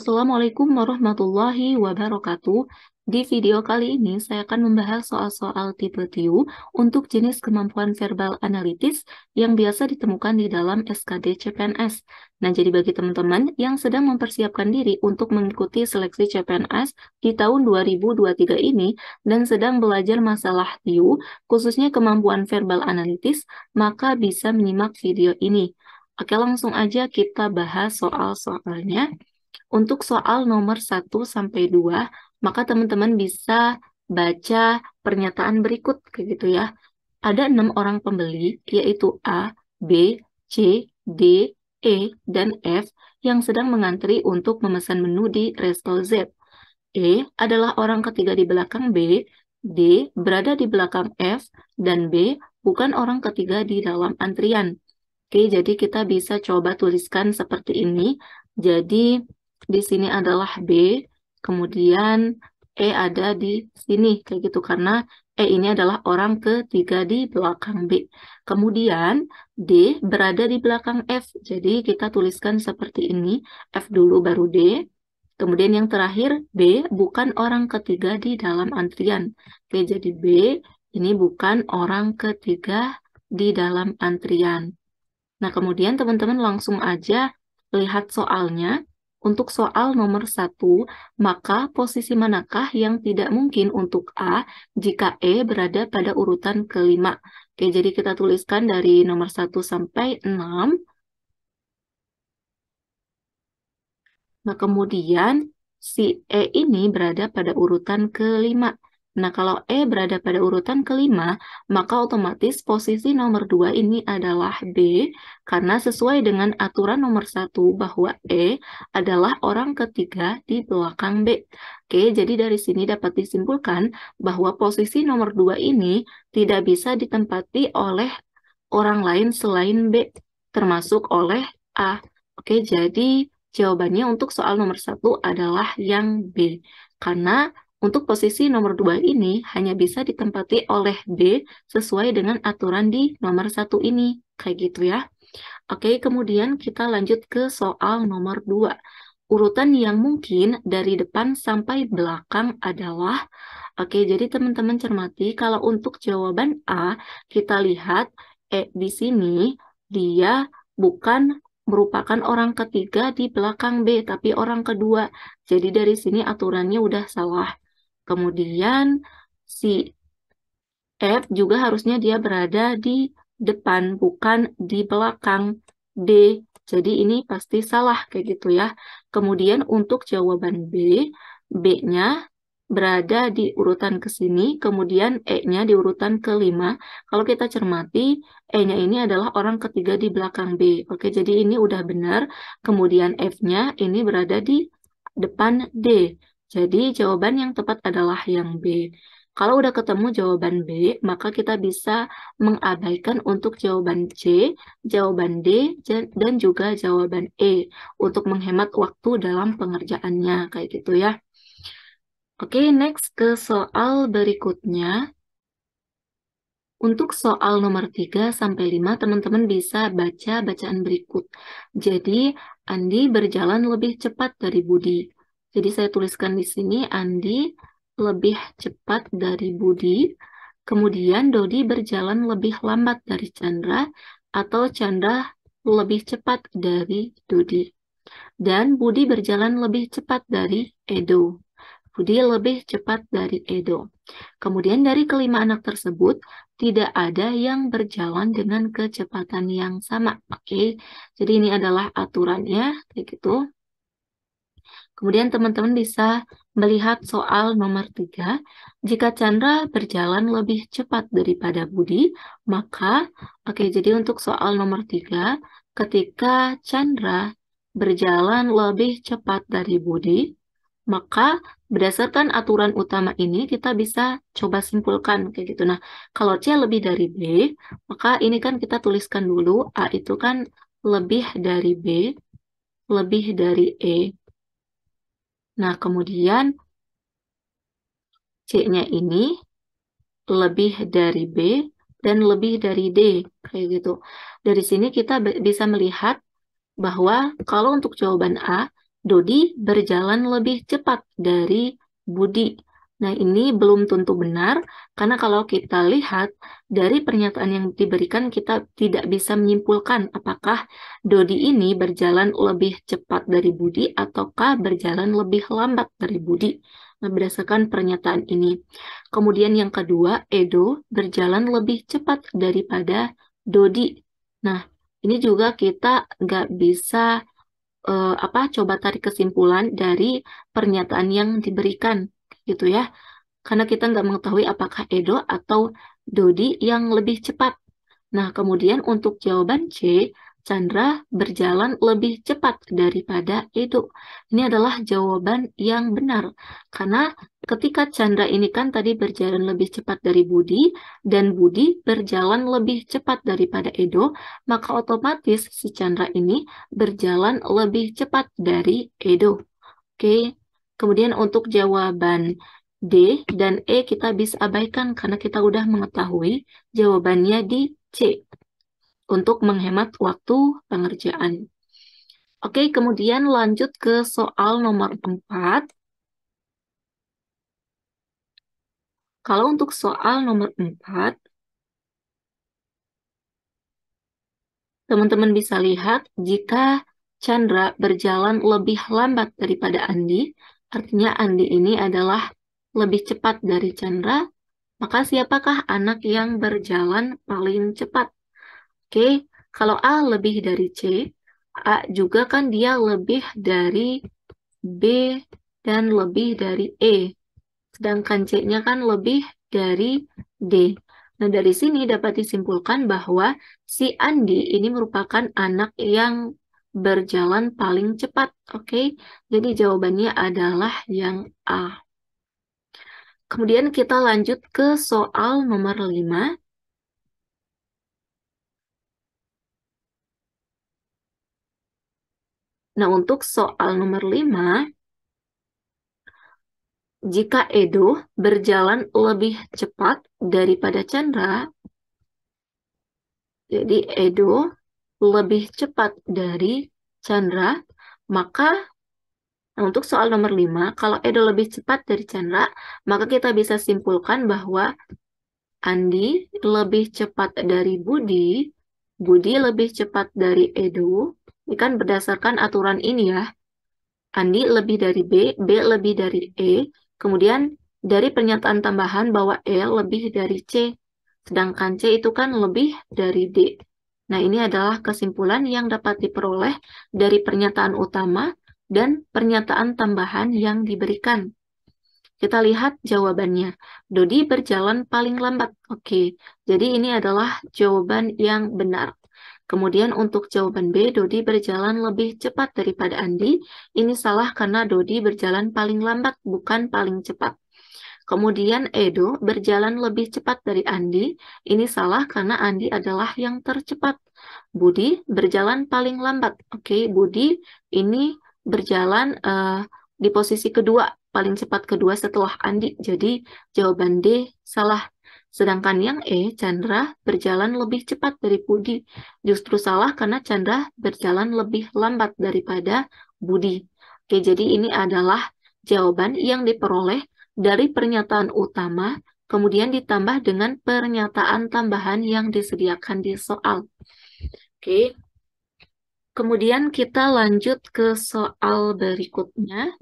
Assalamualaikum warahmatullahi wabarakatuh. Di video kali ini saya akan membahas soal-soal tipe TIU untuk jenis kemampuan verbal analitis yang biasa ditemukan di dalam SKD CPNS. Nah, jadi bagi teman-teman yang sedang mempersiapkan diri untuk mengikuti seleksi CPNS di tahun 2023 ini dan sedang belajar masalah TIU, khususnya kemampuan verbal analitis, maka bisa menyimak video ini. Oke, langsung aja kita bahas soal-soalnya. Untuk soal nomor 1 sampai 2, maka teman-teman bisa baca pernyataan berikut kayak gitu ya. Ada enam orang pembeli, yaitu A, B, C, D, E, dan F yang sedang mengantri untuk memesan menu di Resto Z. E adalah orang ketiga di belakang B, D berada di belakang F, dan B bukan orang ketiga di dalam antrian. Oke, jadi kita bisa coba tuliskan seperti ini. Jadi, di sini adalah B, kemudian E ada di sini, kayak gitu. Karena E ini adalah orang ketiga di belakang B. Kemudian D berada di belakang F. Jadi kita tuliskan seperti ini. F dulu baru D. Kemudian yang terakhir B bukan orang ketiga di dalam antrian. Oke, jadi B ini bukan orang ketiga di dalam antrian. Nah, kemudian teman-teman langsung aja lihat soalnya. Untuk soal nomor satu, maka posisi manakah yang tidak mungkin untuk A jika E berada pada urutan kelima? Oke, jadi kita tuliskan dari nomor 1 sampai 6. Nah, kemudian si E ini berada pada urutan kelima. Nah, kalau E berada pada urutan kelima, maka otomatis posisi nomor dua ini adalah B, karena sesuai dengan aturan nomor satu bahwa E adalah orang ketiga di belakang B. Oke, jadi dari sini dapat disimpulkan bahwa posisi nomor dua ini tidak bisa ditempati oleh orang lain selain B, termasuk oleh A. Oke, jadi jawabannya untuk soal nomor satu adalah yang B, karena untuk posisi nomor 2 ini hanya bisa ditempati oleh B sesuai dengan aturan di nomor 1 ini. Kayak gitu ya. Oke, kemudian kita lanjut ke soal nomor 2. Urutan yang mungkin dari depan sampai belakang adalah Oke, jadi teman-teman cermati kalau untuk jawaban A, kita lihat E di sini dia bukan merupakan orang ketiga di belakang B, tapi orang kedua. Jadi dari sini aturannya udah salah. Kemudian si F juga harusnya dia berada di depan, bukan di belakang D. Jadi ini pasti salah kayak gitu ya. Kemudian untuk jawaban B, B-nya berada di urutan ke sini, kemudian E-nya di urutan kelima. Kalau kita cermati, E-nya ini adalah orang ketiga di belakang B. Oke, jadi ini udah benar. Kemudian F-nya ini berada di depan D. Jadi jawaban yang tepat adalah yang B. Kalau udah ketemu jawaban B, maka kita bisa mengabaikan untuk jawaban C, jawaban D, dan juga jawaban E untuk menghemat waktu dalam pengerjaannya, kayak gitu ya. Oke, next ke soal berikutnya. Untuk soal nomor 3 sampai 5, teman-teman bisa baca bacaan berikut. Jadi, Andi berjalan lebih cepat dari Budi. Jadi saya tuliskan di sini Andi lebih cepat dari Budi, kemudian Dodi berjalan lebih lambat dari Chandra atau Chandra lebih cepat dari Dodi. Dan Budi berjalan lebih cepat dari Edo. Budi lebih cepat dari Edo. Kemudian dari kelima anak tersebut, tidak ada yang berjalan dengan kecepatan yang sama. Oke, okay? jadi ini adalah aturannya, kayak gitu. Kemudian teman-teman bisa melihat soal nomor tiga. Jika Chandra berjalan lebih cepat daripada Budi, maka oke okay, jadi untuk soal nomor tiga, ketika Chandra berjalan lebih cepat dari Budi, maka berdasarkan aturan utama ini kita bisa coba simpulkan kayak gitu. Nah, kalau C lebih dari B, maka ini kan kita tuliskan dulu A itu kan lebih dari B, lebih dari E. Nah, kemudian C-nya ini lebih dari B dan lebih dari D, kayak gitu. Dari sini kita bisa melihat bahwa kalau untuk jawaban A, Dodi berjalan lebih cepat dari Budi. Nah, ini belum tentu benar, karena kalau kita lihat dari pernyataan yang diberikan, kita tidak bisa menyimpulkan apakah Dodi ini berjalan lebih cepat dari Budi ataukah berjalan lebih lambat dari Budi. Nah, berdasarkan pernyataan ini. Kemudian yang kedua, Edo berjalan lebih cepat daripada Dodi. Nah, ini juga kita nggak bisa uh, apa coba tarik kesimpulan dari pernyataan yang diberikan gitu ya. Karena kita nggak mengetahui apakah Edo atau Dodi yang lebih cepat. Nah, kemudian untuk jawaban C, Chandra berjalan lebih cepat daripada Edo. Ini adalah jawaban yang benar. Karena ketika Chandra ini kan tadi berjalan lebih cepat dari Budi, dan Budi berjalan lebih cepat daripada Edo, maka otomatis si Chandra ini berjalan lebih cepat dari Edo. Oke, Kemudian untuk jawaban D dan E kita bisa abaikan karena kita sudah mengetahui jawabannya di C untuk menghemat waktu pengerjaan. Oke, kemudian lanjut ke soal nomor 4. Kalau untuk soal nomor 4, teman-teman bisa lihat jika Chandra berjalan lebih lambat daripada Andi, Artinya Andi ini adalah lebih cepat dari Chandra, maka siapakah anak yang berjalan paling cepat? Oke, kalau A lebih dari C, A juga kan dia lebih dari B dan lebih dari E. Sedangkan C-nya kan lebih dari D. Nah, dari sini dapat disimpulkan bahwa si Andi ini merupakan anak yang berjalan paling cepat. Oke, okay? jadi jawabannya adalah yang A. Kemudian kita lanjut ke soal nomor 5. Nah, untuk soal nomor 5, jika Edo berjalan lebih cepat daripada Chandra, jadi Edo lebih cepat dari Chandra, maka nah, untuk soal nomor 5, kalau Edo lebih cepat dari Chandra, maka kita bisa simpulkan bahwa Andi lebih cepat dari Budi, Budi lebih cepat dari Edo. Ini kan berdasarkan aturan ini ya. Andi lebih dari B, B lebih dari E. Kemudian dari pernyataan tambahan bahwa L e lebih dari C. Sedangkan C itu kan lebih dari D. Nah, ini adalah kesimpulan yang dapat diperoleh dari pernyataan utama dan pernyataan tambahan yang diberikan. Kita lihat jawabannya. Dodi berjalan paling lambat. Oke, jadi ini adalah jawaban yang benar. Kemudian untuk jawaban B, Dodi berjalan lebih cepat daripada Andi. Ini salah karena Dodi berjalan paling lambat, bukan paling cepat. Kemudian Edo berjalan lebih cepat dari Andi. Ini salah karena Andi adalah yang tercepat. Budi berjalan paling lambat. Oke, okay, Budi ini berjalan uh, di posisi kedua, paling cepat kedua setelah Andi. Jadi jawaban D salah. Sedangkan yang E, Chandra berjalan lebih cepat dari Budi. Justru salah karena Chandra berjalan lebih lambat daripada Budi. Oke, jadi ini adalah jawaban yang diperoleh dari pernyataan utama, kemudian ditambah dengan pernyataan tambahan yang disediakan di soal. Oke. Kemudian kita lanjut ke soal berikutnya.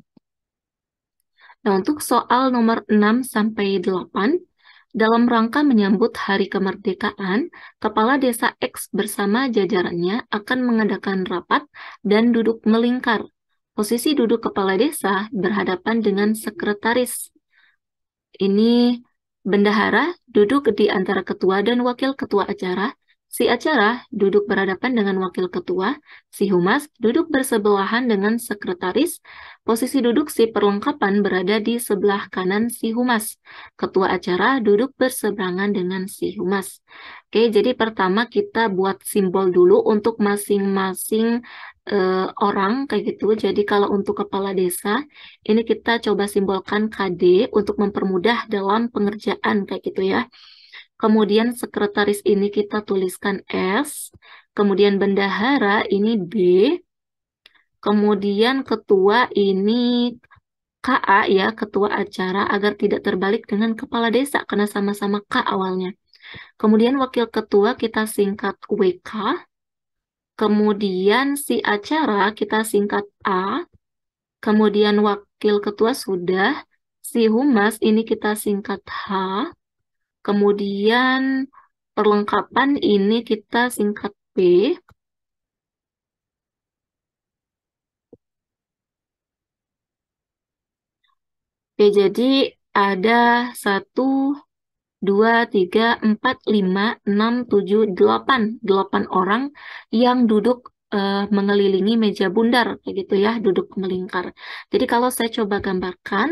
Nah, untuk soal nomor 6 sampai 8, dalam rangka menyambut Hari Kemerdekaan, Kepala Desa X bersama jajarannya akan mengadakan rapat dan duduk melingkar. Posisi duduk kepala desa berhadapan dengan sekretaris. Ini bendahara duduk di antara ketua dan wakil ketua acara Si acara duduk berhadapan dengan wakil ketua, si humas duduk bersebelahan dengan sekretaris, posisi duduk si perlengkapan berada di sebelah kanan si humas, ketua acara duduk berseberangan dengan si humas. Oke, jadi pertama kita buat simbol dulu untuk masing-masing e, orang kayak gitu. Jadi kalau untuk kepala desa, ini kita coba simbolkan KD untuk mempermudah dalam pengerjaan kayak gitu ya kemudian sekretaris ini kita tuliskan S, kemudian bendahara ini B, kemudian ketua ini KA ya, ketua acara agar tidak terbalik dengan kepala desa karena sama-sama K awalnya. Kemudian wakil ketua kita singkat WK, kemudian si acara kita singkat A, kemudian wakil ketua sudah, si humas ini kita singkat H, Kemudian perlengkapan ini kita singkat P. Oke, jadi ada 1, 2, 3, 4, 5, 6, 7, 8. 8 orang yang duduk uh, mengelilingi meja bundar, kayak gitu ya, duduk melingkar. Jadi kalau saya coba gambarkan,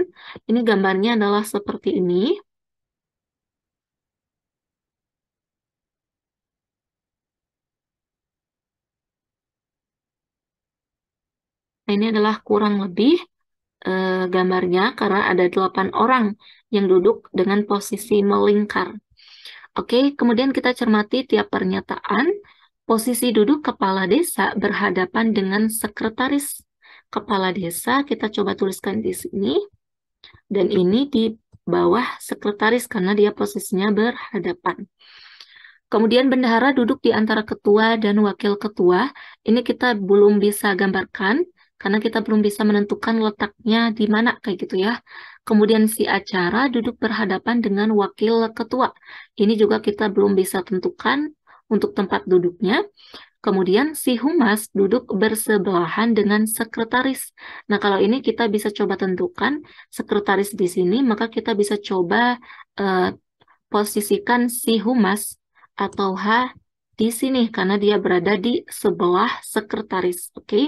ini gambarnya adalah seperti ini. Nah, ini adalah kurang lebih uh, gambarnya karena ada delapan orang yang duduk dengan posisi melingkar. Oke, kemudian kita cermati tiap pernyataan. Posisi duduk kepala desa berhadapan dengan sekretaris kepala desa. Kita coba tuliskan di sini. Dan ini di bawah sekretaris karena dia posisinya berhadapan. Kemudian bendahara duduk di antara ketua dan wakil ketua. Ini kita belum bisa gambarkan karena kita belum bisa menentukan letaknya di mana kayak gitu ya. Kemudian si acara duduk berhadapan dengan wakil ketua. Ini juga kita belum bisa tentukan untuk tempat duduknya. Kemudian si humas duduk bersebelahan dengan sekretaris. Nah, kalau ini kita bisa coba tentukan sekretaris di sini, maka kita bisa coba uh, posisikan si humas atau H di sini karena dia berada di sebelah sekretaris, oke? Okay?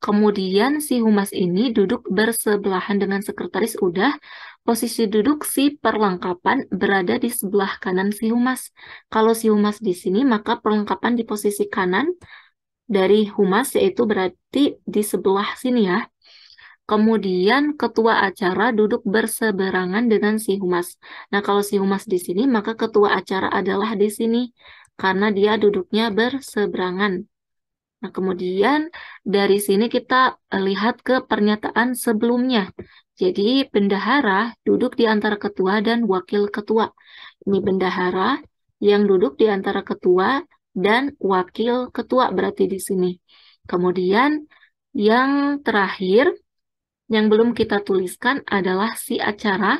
Kemudian si humas ini duduk bersebelahan dengan sekretaris udah. Posisi duduk si perlengkapan berada di sebelah kanan si humas. Kalau si humas di sini maka perlengkapan di posisi kanan dari humas yaitu berarti di sebelah sini ya. Kemudian ketua acara duduk berseberangan dengan si humas. Nah, kalau si humas di sini, maka ketua acara adalah di sini karena dia duduknya berseberangan. Nah, kemudian dari sini kita eh, lihat ke pernyataan sebelumnya. Jadi, bendahara duduk di antara ketua dan wakil ketua. Ini bendahara yang duduk di antara ketua dan wakil ketua berarti di sini. Kemudian, yang terakhir yang belum kita tuliskan adalah si acara.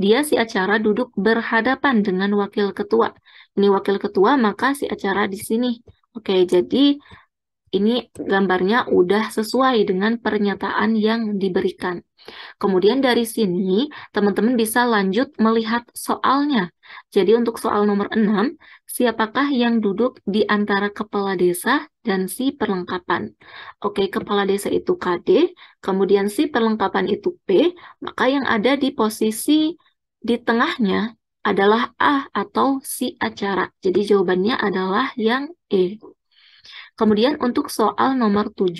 Dia si acara duduk berhadapan dengan wakil ketua ini wakil ketua, maka si acara di sini. Oke, jadi ini gambarnya udah sesuai dengan pernyataan yang diberikan. Kemudian dari sini, teman-teman bisa lanjut melihat soalnya. Jadi untuk soal nomor 6, siapakah yang duduk di antara kepala desa dan si perlengkapan? Oke, kepala desa itu KD, kemudian si perlengkapan itu P, maka yang ada di posisi di tengahnya adalah A atau si acara. Jadi jawabannya adalah yang E. Kemudian untuk soal nomor 7,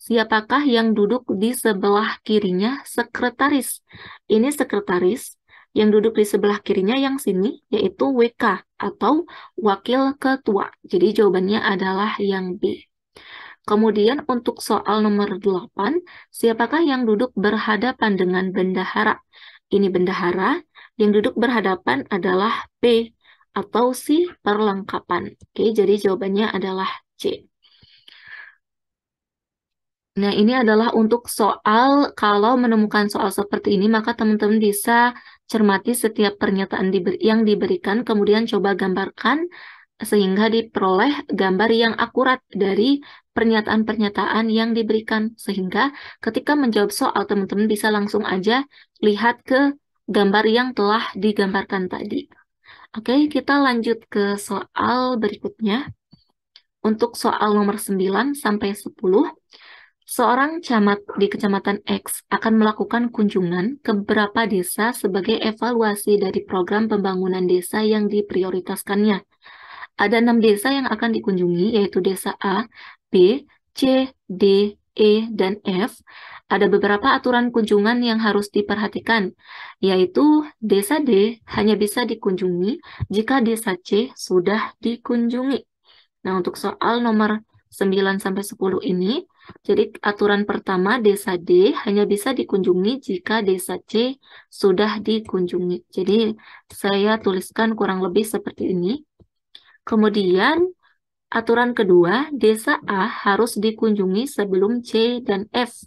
siapakah yang duduk di sebelah kirinya sekretaris? Ini sekretaris yang duduk di sebelah kirinya yang sini yaitu WK atau wakil ketua. Jadi jawabannya adalah yang B. Kemudian untuk soal nomor 8, siapakah yang duduk berhadapan dengan bendahara? ini bendahara, yang duduk berhadapan adalah P atau si perlengkapan. Oke, jadi jawabannya adalah C. Nah, ini adalah untuk soal, kalau menemukan soal seperti ini, maka teman-teman bisa cermati setiap pernyataan yang diberikan, kemudian coba gambarkan sehingga diperoleh gambar yang akurat dari pernyataan-pernyataan yang diberikan. Sehingga ketika menjawab soal, teman-teman bisa langsung aja lihat ke gambar yang telah digambarkan tadi. Oke, kita lanjut ke soal berikutnya. Untuk soal nomor 9 sampai 10, seorang camat di Kecamatan X akan melakukan kunjungan ke beberapa desa sebagai evaluasi dari program pembangunan desa yang diprioritaskannya. Ada enam desa yang akan dikunjungi, yaitu desa A, B, C, D, E, dan F. Ada beberapa aturan kunjungan yang harus diperhatikan, yaitu desa D hanya bisa dikunjungi jika desa C sudah dikunjungi. Nah, untuk soal nomor 9-10 ini, jadi aturan pertama desa D hanya bisa dikunjungi jika desa C sudah dikunjungi. Jadi saya tuliskan kurang lebih seperti ini. Kemudian, aturan kedua, desa A harus dikunjungi sebelum C dan F.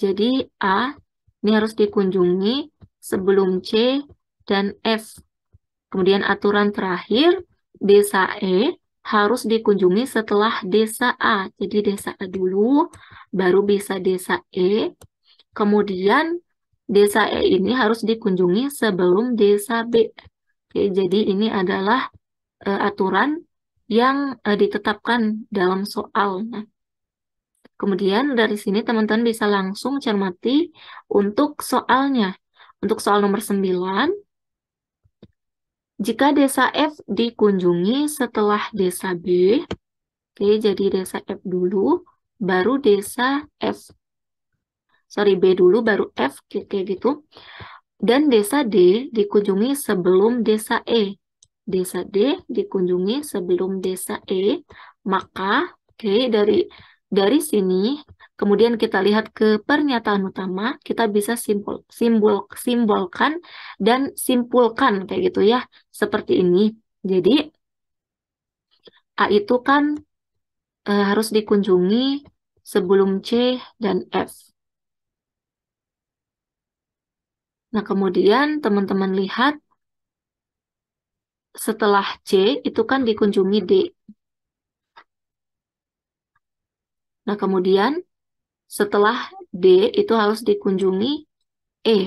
Jadi A ini harus dikunjungi sebelum C dan F. Kemudian aturan terakhir, desa E harus dikunjungi setelah desa A. Jadi desa A dulu, baru bisa desa E. Kemudian desa E ini harus dikunjungi sebelum desa B. Oke, jadi ini adalah uh, aturan yang uh, ditetapkan dalam soalnya. kemudian dari sini teman-teman bisa langsung cermati untuk soalnya. Untuk soal nomor 9, jika desa F dikunjungi setelah desa B, oke, jadi desa F dulu, baru desa F. Sorry, B dulu, baru F, kayak gitu. Dan desa D dikunjungi sebelum desa E desa D dikunjungi sebelum desa E, maka oke okay, dari dari sini kemudian kita lihat ke pernyataan utama, kita bisa simbol simbol simbolkan dan simpulkan kayak gitu ya, seperti ini. Jadi A itu kan e, harus dikunjungi sebelum C dan F. Nah, kemudian teman-teman lihat setelah C itu kan dikunjungi D. Nah, kemudian setelah D itu harus dikunjungi E.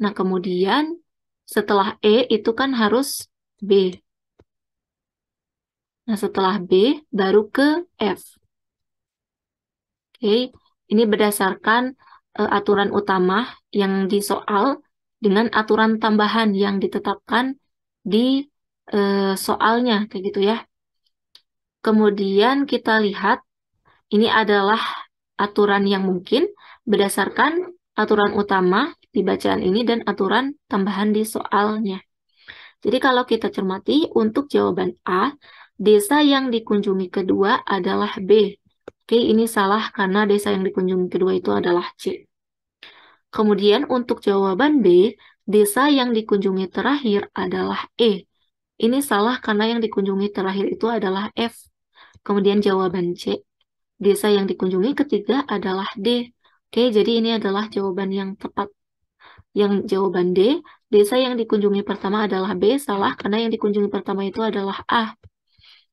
Nah, kemudian setelah E itu kan harus B. Nah, setelah B baru ke F. Oke, ini berdasarkan uh, aturan utama yang di soal dengan aturan tambahan yang ditetapkan di e, soalnya kayak gitu ya. Kemudian kita lihat ini adalah aturan yang mungkin berdasarkan aturan utama di bacaan ini dan aturan tambahan di soalnya. Jadi kalau kita cermati untuk jawaban A, desa yang dikunjungi kedua adalah B. Oke, ini salah karena desa yang dikunjungi kedua itu adalah C. Kemudian untuk jawaban B, desa yang dikunjungi terakhir adalah E. Ini salah karena yang dikunjungi terakhir itu adalah F. Kemudian jawaban C, desa yang dikunjungi ketiga adalah D. Oke, jadi ini adalah jawaban yang tepat. Yang jawaban D, desa yang dikunjungi pertama adalah B, salah karena yang dikunjungi pertama itu adalah A.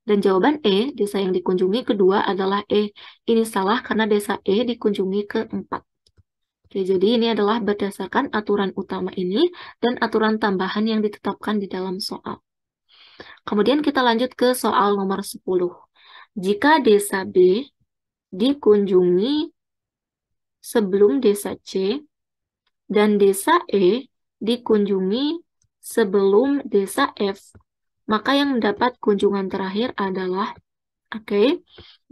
Dan jawaban E, desa yang dikunjungi kedua adalah E. Ini salah karena desa E dikunjungi keempat. Oke, ya, jadi ini adalah berdasarkan aturan utama ini dan aturan tambahan yang ditetapkan di dalam soal. Kemudian kita lanjut ke soal nomor 10. Jika desa B dikunjungi sebelum desa C dan desa E dikunjungi sebelum desa F, maka yang mendapat kunjungan terakhir adalah Oke,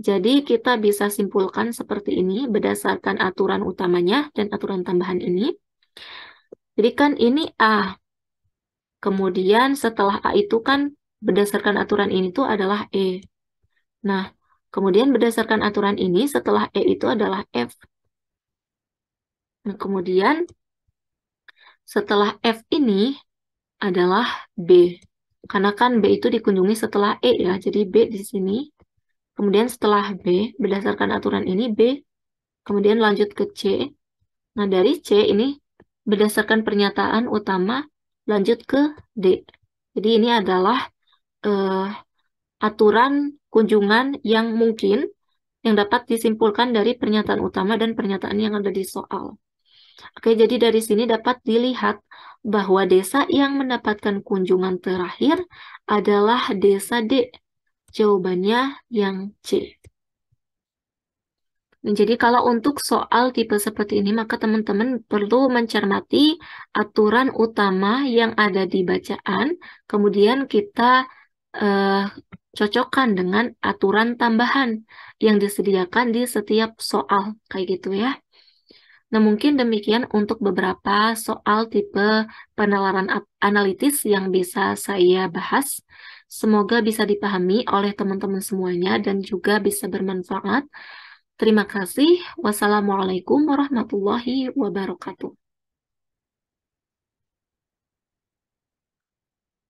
jadi kita bisa simpulkan seperti ini berdasarkan aturan utamanya dan aturan tambahan ini. Jadi kan ini A. Kemudian setelah A itu kan berdasarkan aturan ini itu adalah E. Nah, kemudian berdasarkan aturan ini setelah E itu adalah F. Nah, kemudian setelah F ini adalah B. Karena kan B itu dikunjungi setelah E ya, jadi B di sini Kemudian setelah B, berdasarkan aturan ini B, kemudian lanjut ke C. Nah, dari C ini berdasarkan pernyataan utama lanjut ke D. Jadi ini adalah uh, aturan kunjungan yang mungkin yang dapat disimpulkan dari pernyataan utama dan pernyataan yang ada di soal. Oke, jadi dari sini dapat dilihat bahwa desa yang mendapatkan kunjungan terakhir adalah desa D Jawabannya yang C. Jadi kalau untuk soal tipe seperti ini, maka teman-teman perlu mencermati aturan utama yang ada di bacaan, kemudian kita eh, cocokkan dengan aturan tambahan yang disediakan di setiap soal, kayak gitu ya. Nah, mungkin demikian untuk beberapa soal tipe penalaran analitis yang bisa saya bahas. Semoga bisa dipahami oleh teman-teman semuanya dan juga bisa bermanfaat. Terima kasih. Wassalamualaikum warahmatullahi wabarakatuh.